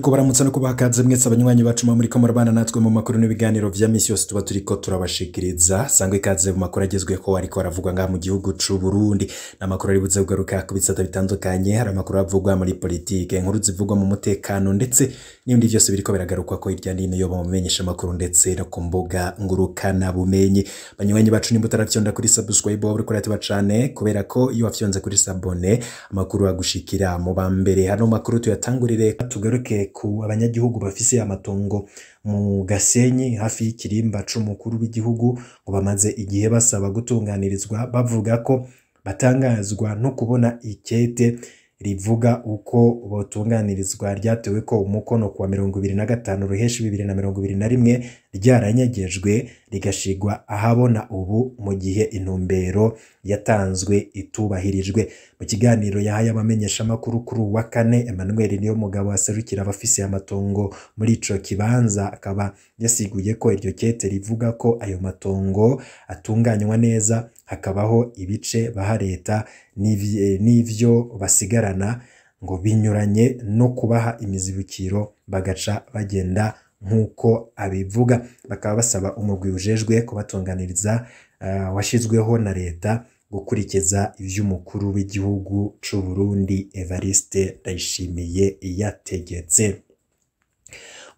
kubaramutsa no kubaha akaze mwese abanywanyi bacu muri ko natwe mu makuru n'ibiganiro bya minsi yose tuba turi ko turabashikiriza sangwa ikaze mu makuru agezweho ariko aravugwa ngaha mu gihugu cy'u Burundi ni amakuru ari buze kugaruka ku bisata bitandukanye hari amakuru avugwa muri politiki inkuru zivugwa mu mutekano ndetse n'ibindi byose biri ko biragarukwa ko hirya no hino yoba amakuru ndetse no ku mbuga ngurukana bumenyi banywanyi bacu nimba utarafyonda kuri subscribe uri kuratiba cyane kubera ko iyo wafyonze kuri sabone amakuru agushikira mu ba mbere hano makuru tuyatangurire tugaruke ku abanyagihugu bafise amatongo mu Gasenyi hafi y'ikirimba c'umukuru w'igihugu ngo bamaze igihe basaba gutunganirizwa bavuga ko batangazwa no kubona ikete rivuga uko botunganirizwa ryatewe ko umukono ku wa mirongo ibiri na gatanu ruheshi bibiri na mirongo ibiri na rimwe ryaranyagejwe rigashigwa ahabona ubu mu gihe intumbero yatanzwe itubahirijwe mu kiganiro yahaye abamenyeshamakuru kuri uwa kane Emmanuel niyo mugabo waserukira abafise amatongo muri ico kibanza akaba yasiguye ko iryo kete rivuga ko ayo matongo atunganywa neza hakabaho ibice baha leta n'ivyo basigarana ngo binyuranye no kubaha imizibukiro bagaca bagenda nk'uko abivuga bakaba basaba umugwi ujejwe kubatunganiriza eh, washyizweho na leta gukurikiza iby'umukuru w'igihugu cy'u Burundi Evariste Ndayishimiye yategetse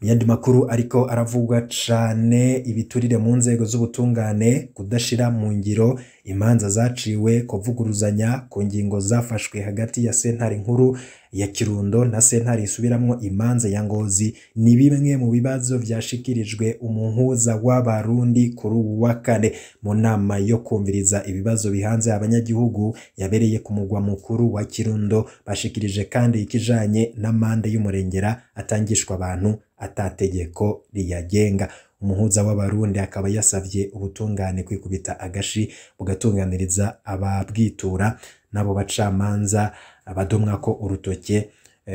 yandi makuru ariko aravugwa cyane ibiturire mu nzego z'ubutungane kudashyira mu ngiro imanza zaciwe kuvuguruzanya ku ngingo zafashwe hagati ya sentare nkuru ya Kirundo na sentare isubiramwo imanza ya Ngozi ni bimwe mu bibazo vyashikirijwe umuhuza w'abarundi kuri uwu wa kane mu nama yo kumviriza ibibazo bihanze abanyagihugu yabereye ku mugwa mukuru wa Kirundo bashikirije kandi ikijanye n'amande y'umurengera atangishwa abantu atategeko riyagenga umuhuza w'abarundi akaba yasabye ubutungane kwikubita agashi bugatunganiriza ababwitura n'abo bacamanza abadomwa ko urutoke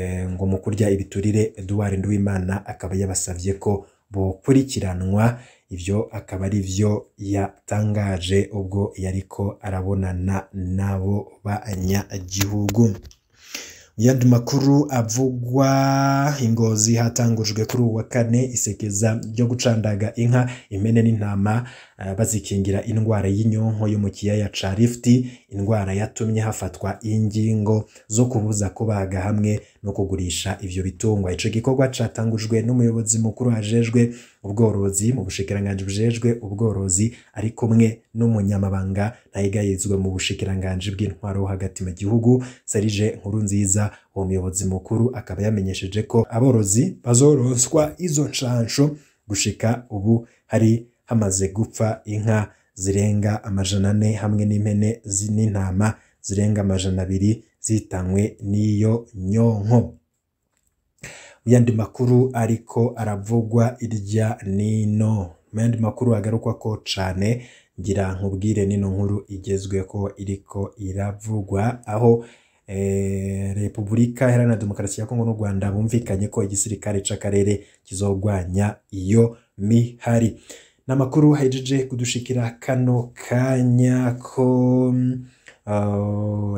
eh, ngo mu kurya ibiturire Edouard Nduwimana akaba yabasabye ko bukurikiranwa ibyo akaba ari byo yatangaje ubwo yariko arabonana n'abo banyagihugu. Mu yandi makuru avugwa ingozi hatangujwe kuri uwa kane isekeza ryo gucandaga inka imene n'intama eh, bazikingira indwara y'inyonko yo mu kiyaya ca rifuti indwara yatumye hafatwa ingingo zo kubuza kubaga hamwe no kugurisha ivyo bitungwa ico gikorwa catangujwe n'umuyobozi mukuru ajejwe ubworozi mu bushikiranganji bujejwe ubworozi ari kumwe n'umunyamabanga ntayigayizwe mu bushikiranganji bw'intwaro hagati mu gihugu Serije nziza uwo muyobozi mukuru akaba yamenyesheje ko aborozi bazoronswa izo nshansho gushika ubu hari hamaze gupfa inka zirenga amajana ane hamwe n'impene n'intama zirenga amajana abiri zitanywe n'iyo nyonko mu yandi makuru ariko aravugwa irya n'ino mu makuru agarukwa ko cyane ngira nkubwire n'ino nkuru igezwe igezweho iriko iravugwa aho eh, repubulika iharanira demokarasi ya kongo n'u rwanda bumvikanye ko igisirikare cy'akarere kizogwanya iyo mihari ni amakuru ahejeje kudushikira kano kanya ko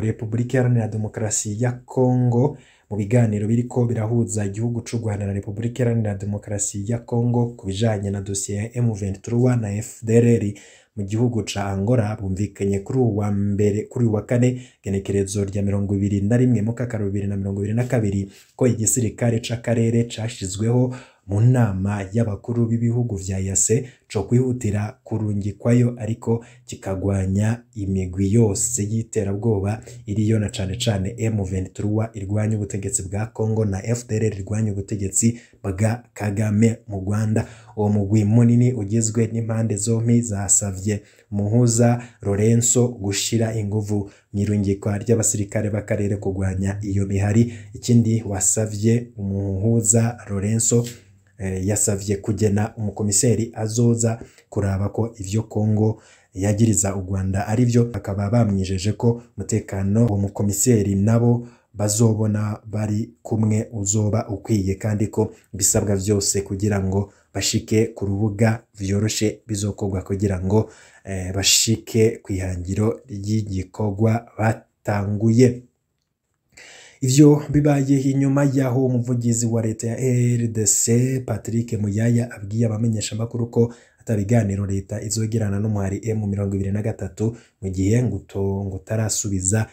repubulika iharanira demokarasi ya kongo mu biganiro biri ko birahuza igihugu cy'u rwanda na repubulika iharanira demokarasi ya kongo ku bijyanye na dosiye ya emu ventura na fdrr mu gihugu cya angola bumvikanye kuri uwa mbere kuri uwa kane genekerezo rya mirongo ibiri na rimwe mukaka bibiri na mirongo ibiri na kabiri ko igisirikare cy'akarere cyashyizweho mu nama y'abakuru b'ibihugu bya yase kwihutira kurungikwayo ariko kikagwanya imigwi yose y'iterabwoba iriyo na cyane cyane M23 irwanya ubutegetsi bwa Congo na FdL irwanya ubutegetsi bwa Kagame mu Rwanda uwo mugwi munini ugizwe n'impande zombi zasavye Muhuza Lorenzo gushira inguvu mu ry'abasirikare b'akarere kugwanya iyo mihari ikindi wasavye umuhuza Lorenzo Eh, yasabye kugena umukomiseri azoza kuraba ko ibyo kongo yagiriza u rwanda ari byo akaba bamwijeje ko umutekano uwo mukomiseri nabo bazobona bari kumwe uzoba ukwiye kandi ko bisabwa byose kugira ngo bashike ku rubuga byoroshye bizokorwa kugira ngo eh, bashike ku ihangiro ry'igikorwa batanguye. ivyo bibaye inyuma yaho umuvugizi wa leta ya RDC Patrick Muyaya abwiye abamenyeshamakuru ko ibiganiro leta izogirana n'umuhari emu mirongo ibiri na gatatu mu gihe ngutarasubiza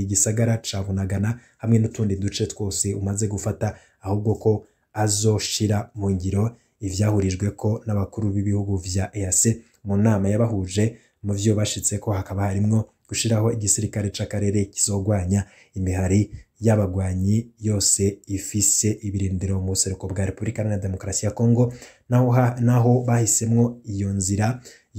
igisagara ca bunagana hamwe n'utundi duce twose umaze gufata ahubwo ko azoshira mu ngiro ibyahurijwe ko n'abakuru b'ibihugu vya EAC mu nama yabahuje mu byo bashitse ko hakaba harimwo gushiraho igisirikare cy’akarere kizogwanya imihari y'abagwanyi yose ifise ibirindiro mu buseruko bwa Repubulika Iharanira Demokarasi ya Kongo naho, naho bahisemo iyo nzira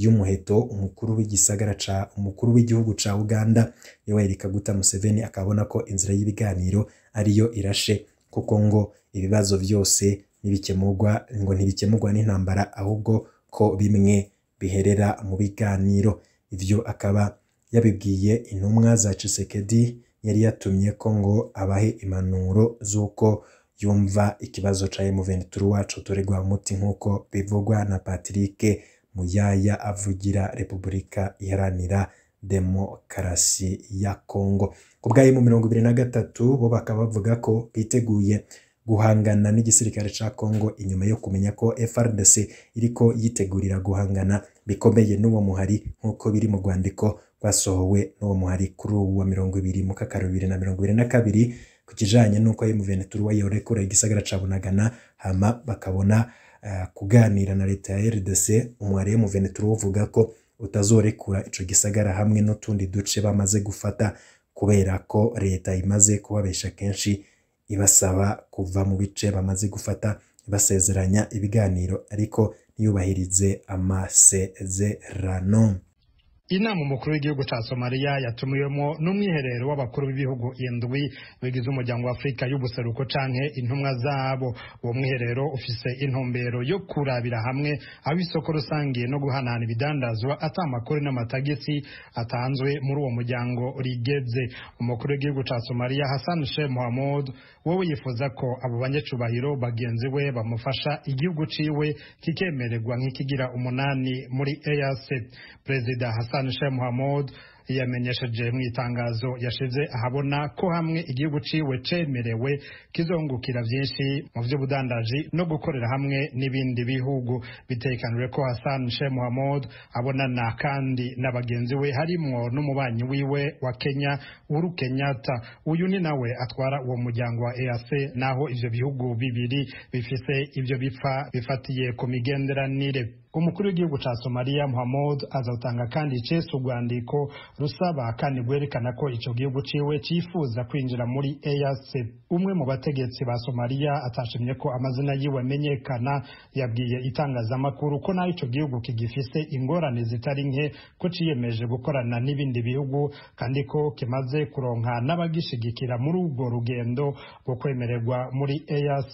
y'umuheto umukuru w'igisagara ca umukuru w'igihugu ca Uganda Yoweri Kaguta Museveni akabona ko inzira y'ibiganiro ariyo irashe kuko ngo ibibazo byose ntibikemurwa ngo ntibikemurwa n'intambara ahubwo ko bimwe biherera mu biganiro ibyo akaba yabibwiye intumwa za Tshisekedi yari yatumye ko ngo abahe impanuro z'uko yumva ikibazo ca M23 cotoregwa umuti nk'uko bivugwa na Patrick Muyaya avugira Repubulika Iharanira Demokarasi ya Kongo ku bwa na gatatu bo bakaba bavuga ko biteguye guhangana n'igisirikare cya Kongo inyuma yo kumenya ko FRDC iriko yitegurira guhangana bikomeye n'uwo muhari nk'uko biri mu rwandiko rwasohowe n'uwo muhari kuri ubu wa mirongo ibiri mukaka bibiri na mirongo ibiri na kabiri ku kijyanye n'uko Muventuri wayorekura igisagara cya Bunagana hama bakabona eh, kuganira na leta ya RDC umuhari Muventuri uvuga ko utazorekura icyo gisagara hamwe n'utundi duce bamaze gufata kubera ko leta imaze kubabesha kenshi ibasaba kuva mu bice bamaze gufata basezeranya ibiganiro ariko yubahirize amasezerano. inama umukuru w'igihugu cya somaliya yatumiwemo n'umwiherero w'abakuru b'ibihugu indwi bigize umuryango w’Afurika afurika y'ubuseruko canke intumwa zabo uwo mwiherero ufise intumbero yo kurabira hamwe aho isoko rusange no guhanana ibidandazwa ata amakuru n'amatagisi atanzwe muri uwo muryango rigeze umukuru w'igihugu cya somaliya Hasan sheh mohamud wowe yifuza ko abo banyacubahiro bagenzi we bamufasha igihugu ciwe kikemererwa nk'ikigira umunani muri eac perezida hassan Hassan Sheikh Mohamud yamenyesheje mu itangazo yashize ahabona ko hamwe igihugu ciwe cemerewe kizungukira byinshi mu by'ubudandaji no gukorera hamwe n'ibindi bihugu bitekanwe ko Hassan Sheikh Mohamud abonana kandi na bagenzi we harimwo n'umubanyi wiwe wa Kenya Uhuru Kenyatta uyu ni nawe atwara uwo muryango wa EAC naho ivyo bihugu bibiri bifise ivyo bipfa bifatiye ku migenderanire umukuru w'igihugu cya somaliya muhamud azatanga kandi cese urwandiko rusaba kandi rwerekana ko icyo gihugu ciwe cyifuza kwinjira muri eac umwe mu bategetsi ba somaliya atashimye ko amazina yiwe amenyekana yabwiye itangazamakuru ko nayo icyo gihugu kigifise ingorane zitari nke ko ciyemeje gukorana n'ibindi bihugu kandi ko kimaze kuronka n'abagishigikira muri urwo rugendo rwo kwemererwa muri eac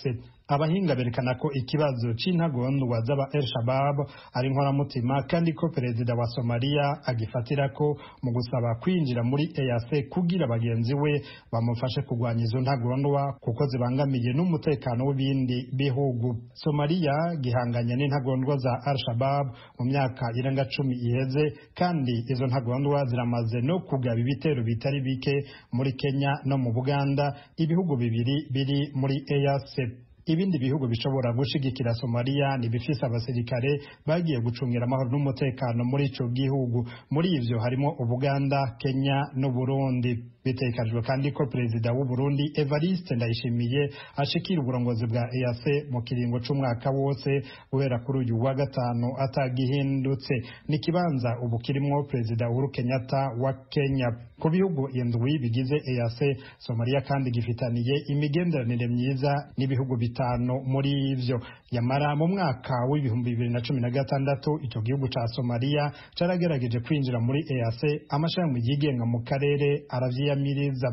abahinga berekana ko ikibazo cy'intagondwa z'aba el shabab ari inkoramutima kandi ko perezida wa somaliya agifatira ko mu gusaba kwinjira muri eyase kugira bagenzi we bamufashe kurwanya izo ntagondwa kuko zibangamiye n'umutekano w'ibindi bihugu somaliya gihanganye n'intagondwa za al shabab mu myaka irenga cumi iheze kandi izo ntagondwa ziramaze no kugaba ibitero bitari bike muri kenya no mu buganda ibihugu bibiri biri muri eyase ibindi bihugu bishobora gushigikira somaliya ni abasirikare bagiye gucungira amahoro n'umutekano muri icyo gihugu muri ivyo harimo ubuganda kenya n'uburundi bitekajwe kandi ko perezida w'uburundi evariste ndayishimiye ashikira uburongozi bwa eac mu kiringo c'umwaka wose guhera kuri uyu wa gatanu atagihindutse ni kibanza ubu kirimwo perezida uhuru kenyatta wa kenya ku bihugu indwi bigize eac somaliya kandi gifitaniye imigenderanire myiza n'ibihugu bitanu muri byo nyamara mu mwaka w'ibihumbi bibiri na cumi na gatandatu icyo gihugu cya somaliya caragerageje kwinjira muri eac amashirahamwe yigenga mu karere aravyiyamiriza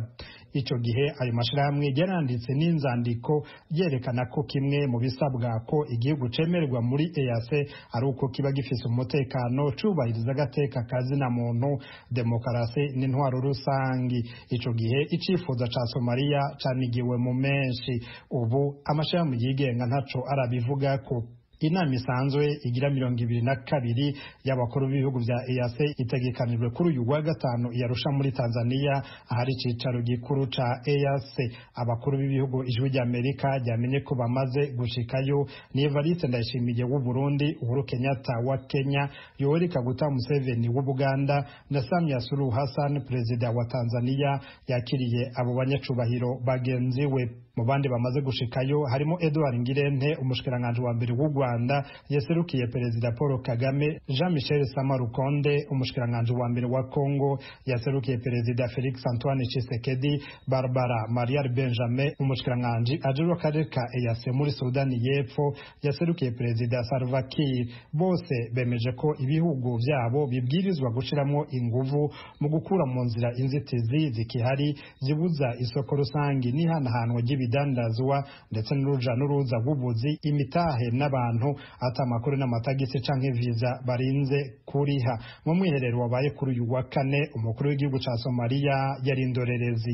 icyo gihe ayo mashyirahamwe yaranditse n'inzandiko yerekana ko kimwe mu bisabwa ko igihugu cemererwa muri EyaSE ari uko kiba gifise umutekano cyubahiriza agateka na muntu demokarasi n'intwaro rusange icyo gihe icifuzo cya Somalia canigiwe mu menshi ubu amashirahamwe yigenga ntaco arabivugako inama isanzwe igira mirongo ibiri na kabiri y'abakuru b'ibihugu bya EAC itegekanijwe kuri uyu wa gatanu yarusha muri Tanzania ahari icyicaro gikuru ca EAC abakuru b'ibihugu ijwi ry'Amerika ryamenye ko bamaze gushikayo ni Evariste Ndayishimiye w'u Burundi Uhuru Kenyatta wa Kenya Yoweri Kaguta Museveni w'u Buganda na Samia Suluhu Hassan perezida wa Tanzania yakiriye abo banyacubahiro bagenzi we mu bandi bamaze gushikayo harimo Edouard Ngirente umushikiranganje wa mbere w'u Rwanda yaserukiye perezida Paul Kagame Jean Michel Samarukonde umushikiranganje wa mbere wa Congo yaserukiye perezida Felix Antoine Tshisekedi Barbara Maria Benjamin umushikiranganje ajuru akarere ka muri Sudani y'Epfo yaserukiye perezida Salva Kiir bose bemeje ko ibihugu byabo bibwirizwa gushiramo inguvu mu gukura mu nzira inzitizi zikihari zibuza isoko rusangi n'ihanahanwa ry'ibi ibidandanzwa ndetse n'uruja n'uruza rw'ubuzi imitahe n'abantu ati amakuru n'amatagisi canke viza barinze kuriha mu mwiherero wabaye kuri uyu wa kane umukuru w'igihugu cya Somalia yari indorerezi